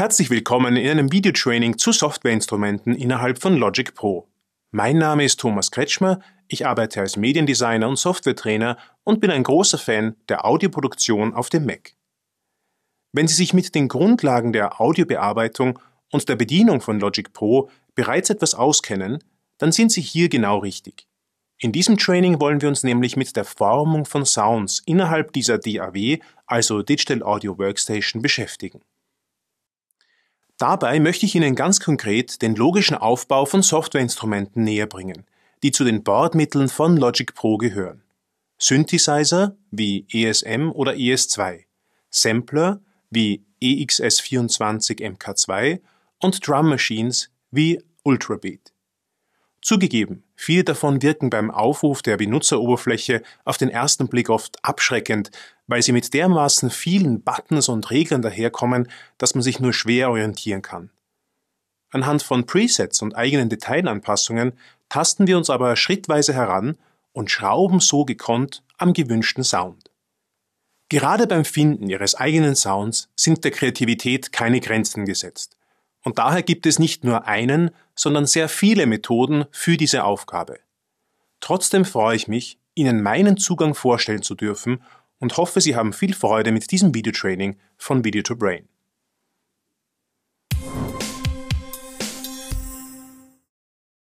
Herzlich willkommen in einem Videotraining zu Softwareinstrumenten innerhalb von Logic Pro. Mein Name ist Thomas Kretschmer, ich arbeite als Mediendesigner und Softwaretrainer und bin ein großer Fan der Audioproduktion auf dem Mac. Wenn Sie sich mit den Grundlagen der Audiobearbeitung und der Bedienung von Logic Pro bereits etwas auskennen, dann sind Sie hier genau richtig. In diesem Training wollen wir uns nämlich mit der Formung von Sounds innerhalb dieser DAW, also Digital Audio Workstation, beschäftigen. Dabei möchte ich Ihnen ganz konkret den logischen Aufbau von Softwareinstrumenten näherbringen, die zu den Bordmitteln von Logic Pro gehören. Synthesizer wie ESM oder ES2, Sampler wie EXS24 MK2 und Drum Machines wie Ultrabeat. Zugegeben, viele davon wirken beim Aufruf der Benutzeroberfläche auf den ersten Blick oft abschreckend, weil sie mit dermaßen vielen Buttons und Regeln daherkommen, dass man sich nur schwer orientieren kann. Anhand von Presets und eigenen Detailanpassungen tasten wir uns aber schrittweise heran und schrauben so gekonnt am gewünschten Sound. Gerade beim Finden ihres eigenen Sounds sind der Kreativität keine Grenzen gesetzt. Und daher gibt es nicht nur einen, sondern sehr viele Methoden für diese Aufgabe. Trotzdem freue ich mich, Ihnen meinen Zugang vorstellen zu dürfen und hoffe, Sie haben viel Freude mit diesem Videotraining von Video to Brain.